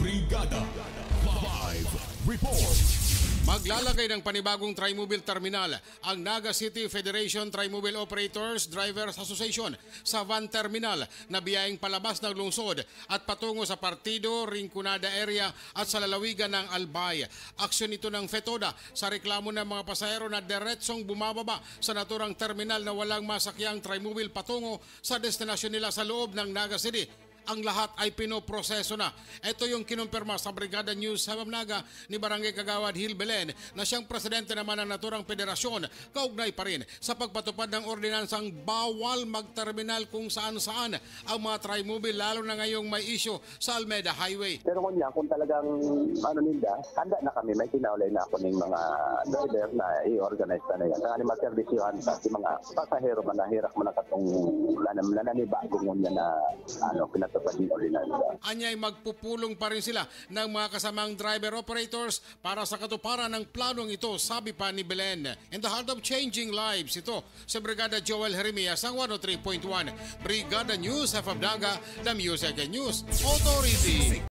Brigada 5 Report Maglalagay ng panibagong Trimobile Terminal ang Naga City Federation Trimobile Operators Drivers Association sa Van Terminal na biyayang palabas ng lungsod at patungo sa Partido, Rinconada Area at sa lalawigan ng Albay. Aksyon ito ng FETODA sa reklamo ng mga pasahero na diretsong bumababa sa naturang terminal na walang masakyang Trimobile patungo sa destinasyon nila sa loob ng Naga City ang lahat ay pinoproseso na. Ito yung kinumpirma sa Brigada News sa Mamnaga ni Barangay Kagawad Hill Belen na siyang presidente naman ng Naturang Federasyon kaugnay pa rin sa pagpatupad ng ordinansang bawal magterminal kung saan-saan ang mga tri-mobile lalo na ngayong may isyo sa Almeda Highway. Pero kung yan, kung talagang ano ninda, handa na kami, may kinaulay na ako ng mga driver na i-organize na na yan. Ang animal service yun, mga pasahero man na hirak mo na katong nananibago ngunyan na ano, pinag tatapasin ulit na nila. Anyay magpupulong pa rin sila ng mga kasamang driver operators para sa katuparan ng planong ito, sabi pa ni Belen. In the heart of changing lives, ito sa Brigada Joel Jeremias ang 103.1. Brigada News, Hafabdaga, The Music News Authority.